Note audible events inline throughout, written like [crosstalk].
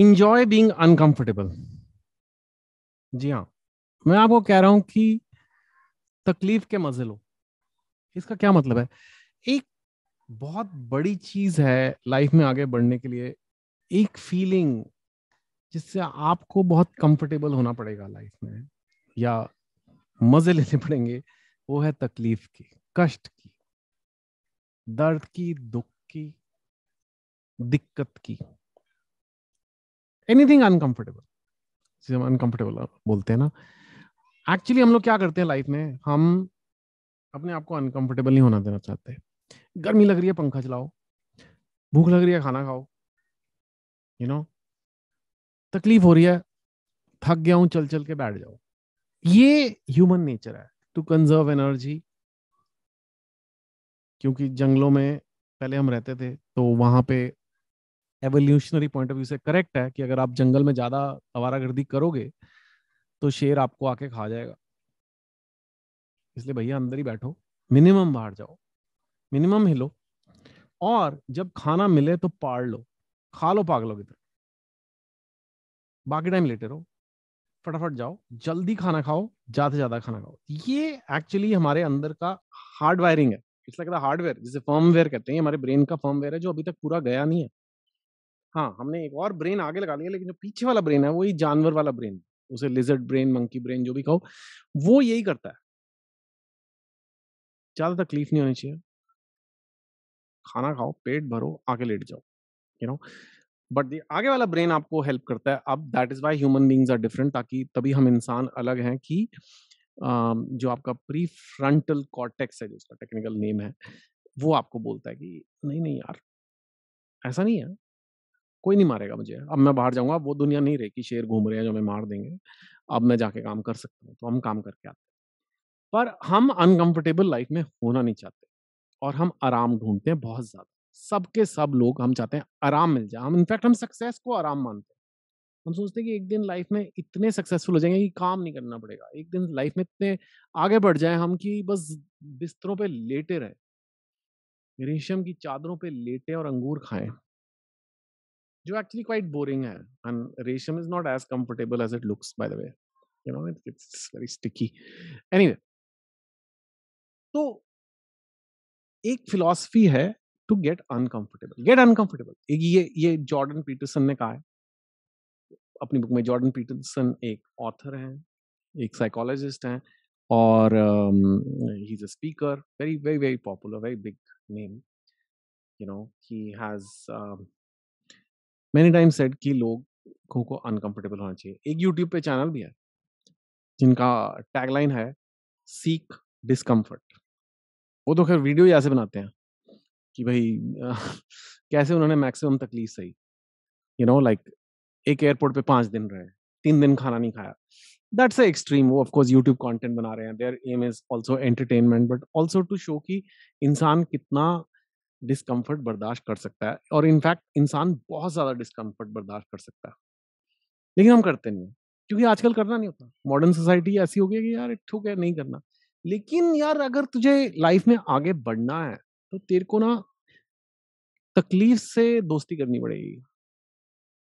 Enjoy being uncomfortable जी हाँ मैं आपको कह रहा हूं कि तकलीफ के मजे लो इसका क्या मतलब है एक बहुत बड़ी चीज है लाइफ में आगे बढ़ने के लिए एक फीलिंग जिससे आपको बहुत कंफर्टेबल होना पड़ेगा लाइफ में या मजे लेने पड़ेंगे वो है तकलीफ की कष्ट की दर्द की दुख की दिक्कत की एनीथिंग अनकंफर्टेबल जिसे हम अनकंफर्टेबल बोलते हैं ना एक्चुअली हम लोग क्या करते हैं लाइफ में हम अपने आप को अनकंफर्टेबल नहीं होना देना चाहते गर्मी लग रही है पंखा चलाओ भूख लग रही है खाना खाओ यू नो तकलीफ हो रही है थक गया हूं चल चल के बैठ जाओ ये ह्यूमन नेचर है टू कंजर्व एनर्जी क्योंकि जंगलों में पहले हम रहते थे तो वहां पे एवोल्यूशनरी पॉइंट ऑफ व्यू से करेक्ट है कि अगर आप जंगल में ज्यादा आवारागर्दी करोगे तो शेर आपको आके खा जाएगा इसलिए भैया अंदर ही बैठो मिनिमम बाहर जाओ मिनिमम हिलो और जब खाना मिले तो पाड़ लो खा लो पागलों की तरह बाकी टाइम लेटे रहो फटाफट जाओ जल्दी खाना खाओ ज्यादा से ज्यादा खाना खाओ ये एक्चुअली हमारे अंदर का हार्ड वायरिंग है इट्स लाइक द हार्डवेयर जिसे फर्मवेयर कहते हैं हमारे ब्रेन का फर्मवेयर है जो अभी तक पूरा गया नहीं है हाँ हमने एक और ब्रेन आगे लगा लिया लेकिन जो पीछे वाला ब्रेन है वो ही जानवर वाला ब्रेन उसे लिजर्ड ब्रेन मंकी ब्रेन जो भी कहो वो यही करता है ज्यादा तकलीफ नहीं होनी चाहिए खाना खाओ पेट भरो आगे लेट जाओ यू नो बट आगे वाला ब्रेन आपको हेल्प करता है अब that is why human beings are different ताकि तभी हम इंसान अलग हैं कि जो आपका प्री फ्रंटल कॉर्टेक्स है जो उसका टेक्निकल नेम है वो आपको बोलता है कि नहीं नहीं यार ऐसा नहीं है कोई नहीं मारेगा मुझे अब मैं बाहर जाऊंगा वो दुनिया नहीं रहेगी शेर घूम रहे हैं जो हमें मार देंगे अब मैं जाके काम कर सकता हूँ तो हम काम करके आते हैं पर हम अनकंफर्टेबल लाइफ में होना नहीं चाहते और हम आराम ढूंढते हैं बहुत ज़्यादा सबके सब लोग हम चाहते हैं आराम मिल जाए हम इनफैक्ट हम सक्सेस को आराम मानते हैं हम सोचते हैं कि एक दिन लाइफ में इतने सक्सेसफुल हो जाएंगे कि काम नहीं करना पड़ेगा एक दिन लाइफ में इतने आगे बढ़ जाए हम कि बस बिस्तरों पे लेटे रहे रेशम की चादरों पे लेटे और अंगूर खाएं जो एक्चुअली क्वाइट बोरिंग है and resham is not as comfortable as it looks by the way you know it it's very sticky anyway तो एक फिलॉसफी है to get uncomfortable get uncomfortable ये ये जॉर्डन पीटरसन ने कहा है अपनी बुक में जॉर्डन पीटरसन एक ऑथर हैं एक साइकोलॉजिस्ट हैं और he is a speaker very very very popular very big name you know he has many time said कि लोगों को अनकंफर्टेबल होना चाहिए एक यूट्यूब पे चैनल भी है जिनका टैगलाइन है सीक डिसकम्फर्ट वो तो खैर वीडियो ही ऐसे बनाते हैं कि भाई आ, [laughs] कैसे उन्होंने मैक्सिमम तकलीफ सही यू नो लाइक एक एयरपोर्ट पे पांच दिन रहे तीन दिन खाना नहीं खाया दैट्स अ एक्सट्रीम वो ऑफकोर्स यूट्यूब कंटेंट बना रहे हैं their aim is also entertainment but also to show कि इंसान कितना डिस्कम्फर्ट बर्दाश्त कर सकता है और इनफैक्ट इंसान बहुत ज़्यादा डिस्कम्फर्ट बर्दाश्त कर सकता है लेकिन हम करते नहीं क्योंकि आजकल करना नहीं होता मॉडर्न सोसाइटी ऐसी हो गई कि यार ठूक है नहीं करना लेकिन यार अगर तुझे लाइफ में आगे बढ़ना है तो तेरे को ना तकलीफ से दोस्ती करनी पड़ेगी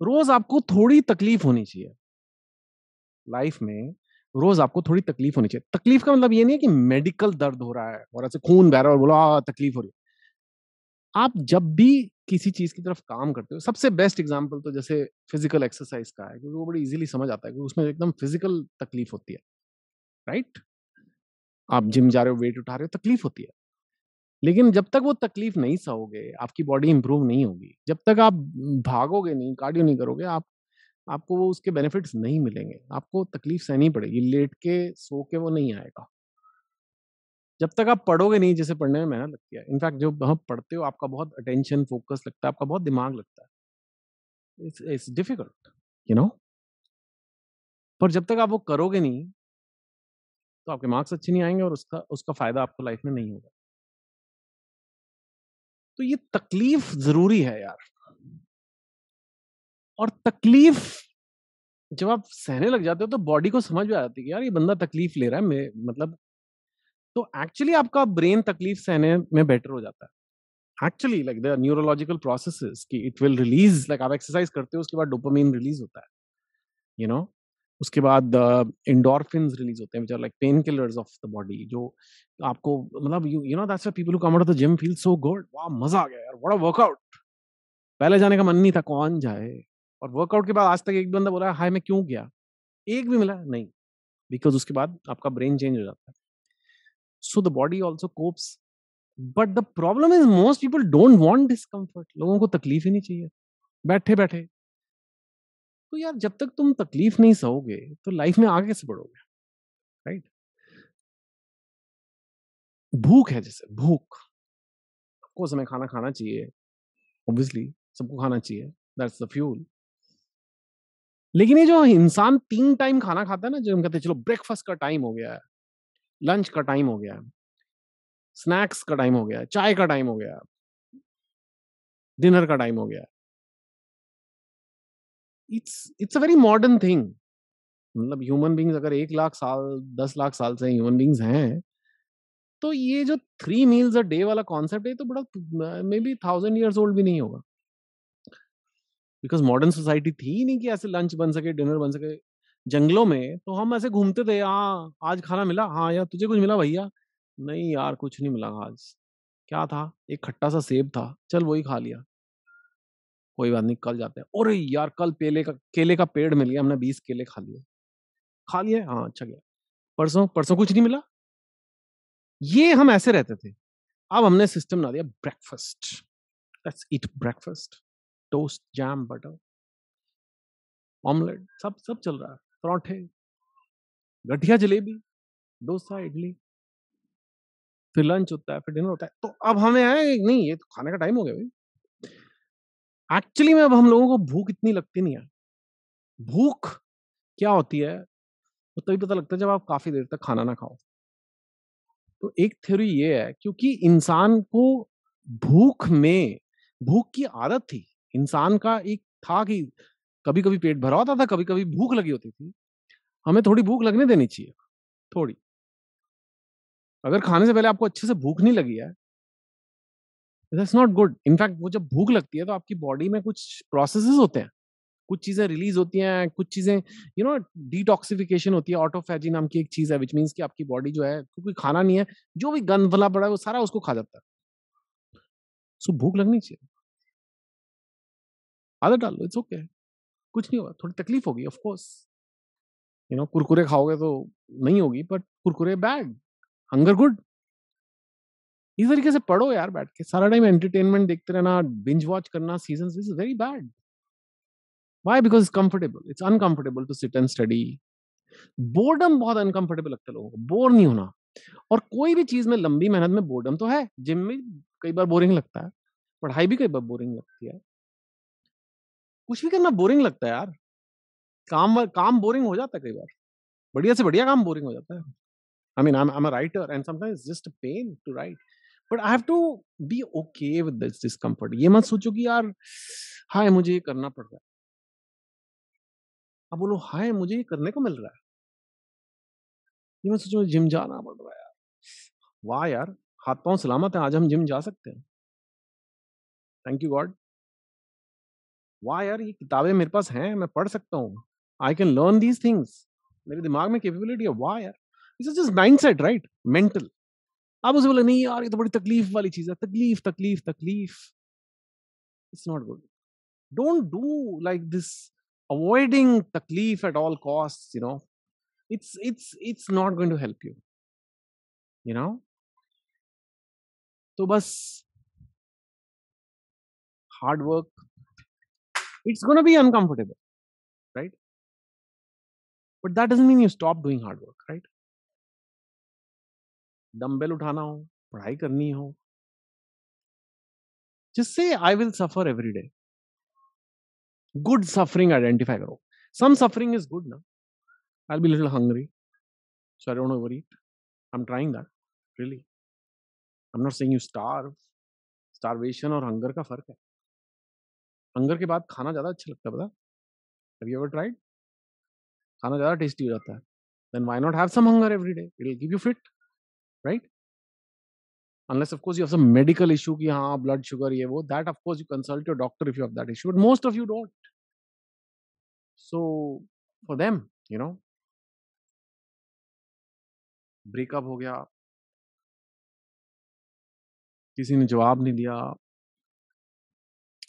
रोज आपको थोड़ी तकलीफ होनी चाहिए लाइफ में रोज आपको थोड़ी तकलीफ होनी चाहिए तकलीफ का मतलब ये नहीं है कि मेडिकल दर्द हो रहा है और ऐसे खून बह रहा है और बोला तकलीफ हो रही है आप जब भी किसी चीज की तरफ काम करते हो सबसे बेस्ट एग्जाम्पल तो जैसे फिजिकल एक्सरसाइज का है क्योंकि वो बड़ी इजीली समझ आता है उसमें एकदम फिजिकल तकलीफ होती है राइट आप जिम जा रहे हो वेट उठा रहे हो तकलीफ होती है लेकिन जब तक वो तकलीफ नहीं सहोगे आपकी बॉडी इंप्रूव नहीं होगी जब तक आप भागोगे नहीं कार्डियो नहीं करोगे आप आपको वो उसके बेनिफिट्स नहीं मिलेंगे आपको तकलीफ सहनी पड़ेगी लेट के सो के वो नहीं आएगा जब तक आप पढ़ोगे नहीं जैसे पढ़ने में मेहनत लगती है इनफैक्ट जो हम पढ़ते हो आपका बहुत अटेंशन फोकस लगता है आपका बहुत दिमाग लगता है it's it's difficult you know पर जब तक आप वो करोगे नहीं तो आपके मार्क्स अच्छे नहीं आएंगे और उसका उसका फायदा आपको लाइफ में नहीं होगा तो ये तकलीफ जरूरी है यार और तकलीफ जब आप सहने लग जाते हो तो बॉडी को समझ में आ जाती है यार ये बंदा तकलीफ ले रहा है मैं मतलब तो एक्चुअली आपका ब्रेन तकलीफ सहने में बेटर हो जाता है actually like the neurological process कि इट विल रिलीज लाइक आप एक्सरसाइज करते हो उसके बाद डोपामीन रिलीज होता है यू you नो know? उसके बाद इंडोरफिन uh, रिलीज होते हैं are like painkillers of the body जो आपको मतलब you you know that's people come out of the gym feel so good वाह मजा आ गया यार व्हाट अ वर्कआउट पहले जाने का मन नहीं था कौन जाए और वर्कआउट के बाद आज तक एक बंदा बोला हाय मैं क्यों गया एक भी मिला नहीं बिकॉज उसके बाद आपका ब्रेन चेंज हो जाता है so the body also copes but the problem is most people don't want discomfort लोगों को तकलीफ ही नहीं चाहिए बैठे बैठे तो यार जब तक तुम तकलीफ नहीं सहोगे तो लाइफ में आगे कैसे बढ़ोगे राइट भूख है जैसे भूख सबको समय खाना खाना चाहिए ऑब्वियसली सबको खाना चाहिए दैट्स द फ्यूल लेकिन ये जो इंसान तीन टाइम खाना खाता है ना जो हम कहते हैं चलो ब्रेकफास्ट का टाइम हो गया है लंच का टाइम हो गया स्नैक्स का टाइम हो गया चाय का टाइम हो गया डिनर का टाइम हो गया it's it's a very modern thing मतलब ह्यूमन बींग्स अगर एक लाख साल दस लाख साल से ह्यूमन बींग्स हैं तो ये जो थ्री मील्स अ डे वाला कॉन्सेप्ट है तो बड़ा maybe thousand years old भी नहीं होगा बिकॉज मॉडर्न सोसाइटी थी ही नहीं कि ऐसे लंच बन सके डिनर बन सके जंगलों में तो हम ऐसे घूमते थे हाँ आज खाना मिला हाँ यार तुझे कुछ मिला भैया नहीं यार कुछ नहीं मिला आज क्या था एक खट्टा सा सेब था चल वही खा लिया कोई बात नहीं कल जाते हैं अरे यार कल पेले का केले का पेड़ मिल गया हमने बीस केले खा लिए खा लिए हाँ अच्छा गया परसों परसों कुछ नहीं मिला ये हम ऐसे रहते थे अब हमने सिस्टम ना दिया breakfast let's eat breakfast toast jam butter omelette सब सब चल रहा है परौठे गठिया जलेबी डोसा इडली फिर लंच होता है फिर डिनर होता है तो अब हमें है नहीं ये तो खाने का टाइम हो गया भाई एक्चुअली में अब हम लोगों को भूख इतनी लगती नहीं है भूख क्या होती है वो तो तभी पता लगता है जब आप काफी देर तक खाना ना खाओ तो एक थ्योरी ये है क्योंकि इंसान को भूख में भूख की आदत थी इंसान का एक था कि कभी कभी पेट भरा होता था कभी कभी भूख लगी होती थी हमें थोड़ी भूख लगने देनी चाहिए थोड़ी अगर खाने से पहले आपको अच्छे से भूख नहीं लगी है दैट्स नॉट गुड इनफैक्ट वो जब भूख लगती है तो आपकी बॉडी में कुछ प्रोसेस होते हैं कुछ चीज़ें रिलीज होती हैं कुछ चीज़ें यू नो डिटॉक्सिफिकेशन होती है ऑटोफेजी नाम की एक चीज़ है विच मीन्स कि आपकी बॉडी जो है क्योंकि खाना नहीं है जो भी गंद भला पड़ा है वो सारा उसको खा जाता है सो भूख लगनी चाहिए आदत डाल लो इट्स ओके कुछ नहीं होगा थोड़ी तकलीफ होगी ऑफकोर्स यू नो कुरकुरे खाओगे तो नहीं होगी but Kurkure bad hunger good इस तरीके से पढ़ो यार बैठ के सारा टाइम एंटरटेनमेंट देखते रहना बिंज वॉच करना season is very bad why because comfortable it's uncomfortable to sit and study boredom बहुत अनकंफर्टेबल लगता है लोगों को बोर नहीं होना और कोई भी चीज में लंबी मेहनत में बोर्डम तो है जिम में कई बार बोरिंग लगता है पढ़ाई भी कई बार बोरिंग लगती है कुछ भी करना बोरिंग लगता है यार काम काम बोरिंग हो जाता है कई बार बढ़िया से बढ़िया काम बोरिंग हो जाता है I mean I am a writer and sometimes it's just a pain to write. But I have to be okay with this discomfort. ये मत सोचो कि यार हाय मुझे ये करना पड़ रहा है अब बोलो हाय मुझे ये करने को मिल रहा है ये मत सोचो जिम जाना पड़ रहा है यार वाह यार हाथ पांव सलामत है आज हम जिम जा सकते हैं थैंक यू गॉड वाह यार ये किताबें मेरे पास हैं मैं पढ़ सकता हूँ I can learn these things मेरे दिमाग में कैपेबिलिटी है वाह यार is just mindset right mental आप उसे बोले नहीं यार ये तो बड़ी तकलीफ वाली चीज़ है तकलीफ तकलीफ तकलीफ it's not good don't do like this avoiding तकलीफ at all cost you know it's it's it's not going to help you you know तो बस hard work it's going to be uncomfortable right but that doesn't mean you stop doing hard work right dumbbell uthana ho padhai karni ho just say i will suffer every day good suffering identify karo some suffering is good now. i'll be a little hungry so i don't overeat i'm trying that really i'm not saying you starve starvation or hunger ka fark hai hunger के बाद खाना ज़्यादा अच्छा लगता है पता have tried खाना ज़्यादा टेस्टी हो जाता है then why not have some hunger every day it will give you fit right unless of course you have some medical issue कि हाँ ब्लड शुगर ये वो that of course you consult your doctor if you have that issue but most of you don't so for them you know breakup हो गया किसी ने जवाब नहीं दिया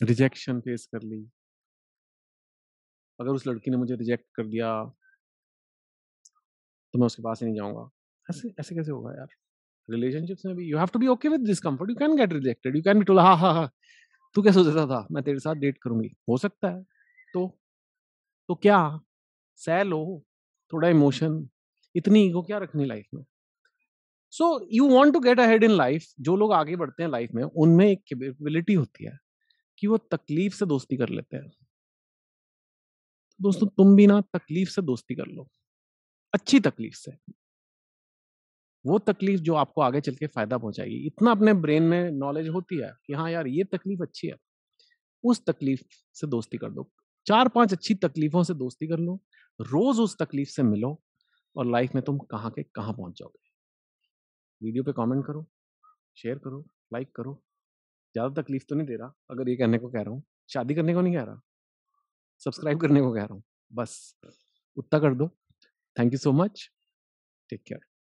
रिजेक्शन फेस कर ली अगर उस लड़की ने मुझे रिजेक्ट कर दिया तो मैं उसके पास ही नहीं जाऊंगा ऐसे ऐसे कैसे होगा यार रिलेशनशिप्स में भी you have to be okay with discomfort you can get rejected you can be told हा हा हा तू क्या सोचता था मैं तेरे साथ डेट करूंगी हो सकता है तो तो क्या सह लो थोड़ा इमोशन इतनी ईगो क्या रखनी लाइफ में so you want to get ahead in life जो लोग आगे बढ़ते हैं लाइफ में उनमें एक केपेबिलिटी होती है कि वो तकलीफ से दोस्ती कर लेते हैं दोस्तों तुम भी ना तकलीफ से दोस्ती कर लो अच्छी तकलीफ से वो तकलीफ जो आपको आगे चल के फायदा पहुंचाएगी इतना अपने ब्रेन में नॉलेज होती है कि हाँ यार ये तकलीफ अच्छी है उस तकलीफ से दोस्ती कर दो चार पांच अच्छी तकलीफों से दोस्ती कर लो रोज उस तकलीफ से मिलो और लाइफ में तुम कहाँ के कहाँ पहुंच जाओगे वीडियो पे कमेंट करो शेयर करो लाइक करो ज़्यादा तकलीफ तो नहीं दे रहा अगर ये कहने को कह रहा हूँ शादी करने को नहीं कह रहा सब्सक्राइब करने को कह रहा हूँ बस उतना कर दो thank you so much take care